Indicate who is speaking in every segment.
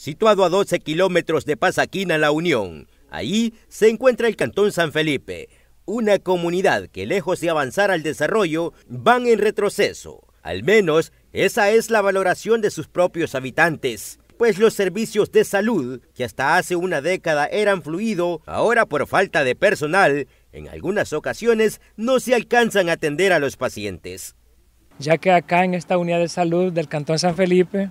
Speaker 1: situado a 12 kilómetros de Pasaquina, La Unión. Ahí se encuentra el Cantón San Felipe, una comunidad que lejos de avanzar al desarrollo, van en retroceso. Al menos esa es la valoración de sus propios habitantes, pues los servicios de salud, que hasta hace una década eran fluido, ahora por falta de personal, en algunas ocasiones no se alcanzan a atender a los pacientes.
Speaker 2: Ya que acá en esta unidad de salud del Cantón San Felipe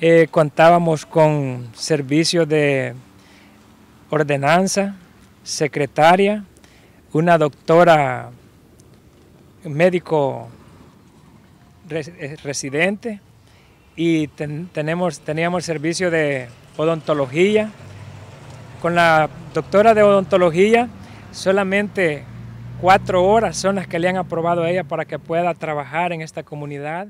Speaker 2: eh, contábamos con servicios de ordenanza, secretaria, una doctora médico eh, residente y tenemos, teníamos servicio de odontología. Con la doctora de odontología solamente cuatro horas son las que le han aprobado a ella para que pueda trabajar en esta comunidad.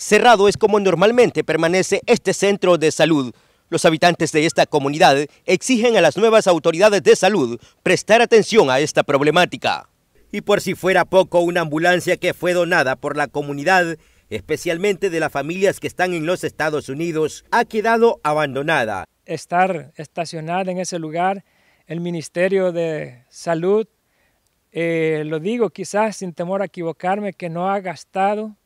Speaker 1: Cerrado es como normalmente permanece este centro de salud. Los habitantes de esta comunidad exigen a las nuevas autoridades de salud prestar atención a esta problemática. Y por si fuera poco, una ambulancia que fue donada por la comunidad, especialmente de las familias que están en los Estados Unidos, ha quedado abandonada.
Speaker 2: Estar estacionada en ese lugar, el Ministerio de Salud, eh, lo digo quizás sin temor a equivocarme, que no ha gastado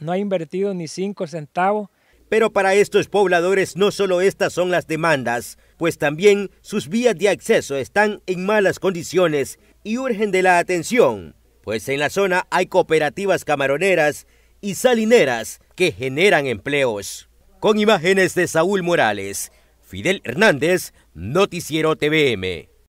Speaker 2: no ha invertido ni cinco centavos. Pero para
Speaker 1: estos pobladores no solo estas son las demandas, pues también sus vías de acceso están en malas condiciones y urgen de la atención, pues en la zona hay cooperativas camaroneras y salineras que generan empleos. Con imágenes de Saúl Morales, Fidel Hernández, Noticiero TVM.